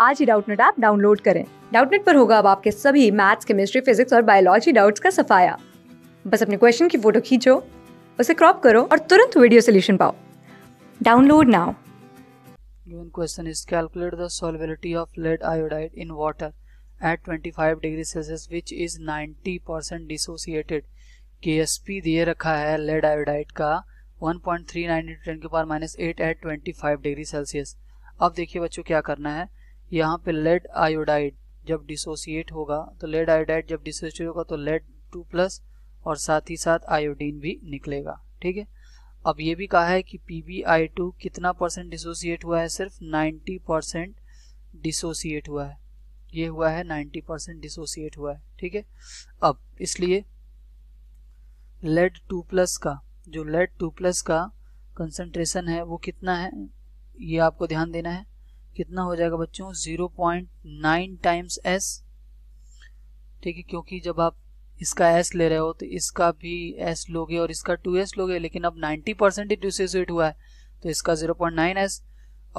आज ही Doubtnet app download करें डाउटनेट पर होगा अब आपके सभी मैथ्स केमिस्ट्री फिजिक्स और बायोलॉजी डाउट्स का सफाया बस अपने क्वेश्चन की फोटो खींचो उसे क्रॉप करो और तुरंत वीडियो सोल्यूशन पाओ download now given question is calculate the solubility of lead iodide in water at 25 degree Celsius which is 90% dissociated KSP दिए रखा है लेड आयोडाइड का पॉइंट 1.39 न्यूटन के power minus eight eight 25 degree Celsius अब देखिए बच्चों क्या करना है यहाँ पे लेड आयोडाइड जब डिसोसिएट होगा तो लेड आयोडाइड जब डिसोसिएट होगा तो लेड टू प्लस और साथ ही साथ आयोडीन भी निकलेगा ठीक है अब ये भी कहा है कि पी बी आई टू कितना परसेंट डिसोसिएट हुआ है सिर्फ 90 परसेंट डिसोसिएट हुआ है ये हुआ है 90 परसेंट डिसोसिएट हुआ है ठीक है अब इसलिए लेड टू प्लस का जो लेड टू प्लस का कंसनट्रेशन है वो कितना है ये आपको ध्यान देना है कितना हो जाएगा बच्चों zero point nine times S ठीक है क्योंकि जब आप इसका एस ले रहे हो तो इसका भी एस लोगे और इसका टू एस लोगे लेकिन अब नाइन्टी परसेंट डिसोसिएट हुआ है तो इसका ज़ीरो पॉइंट नाइन एस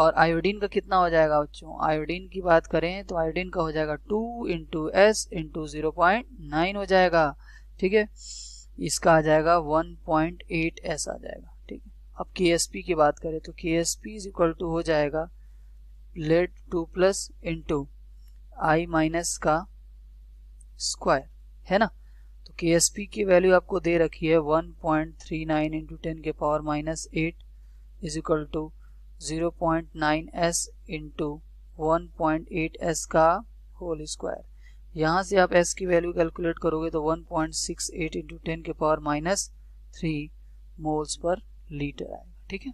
और आयोडीन का कितना हो जाएगा बच्चों आयोडीन की बात करें तो आयोडीन का हो जाएगा two into S into zero point nine हो जाएगा ठीक है इसका आ जाएगा वन पॉइंट एट एस आ जाएगा ठीक है अब के एस पी की बात करें तो K S P is equal to हो जाएगा lead two plus into I minus का स्क्वायर है ना तो के एस पी की वैल्यू आपको दे रखी है one point three nine into ten के power minus eight is equal to zero point nine S into one point eight S का होल स्क्वायर यहाँ से आप एस की वैल्यू कैलकुलेट करोगे तो one point six eight into ten के power minus three moles पर लीटर आएगा ठीक है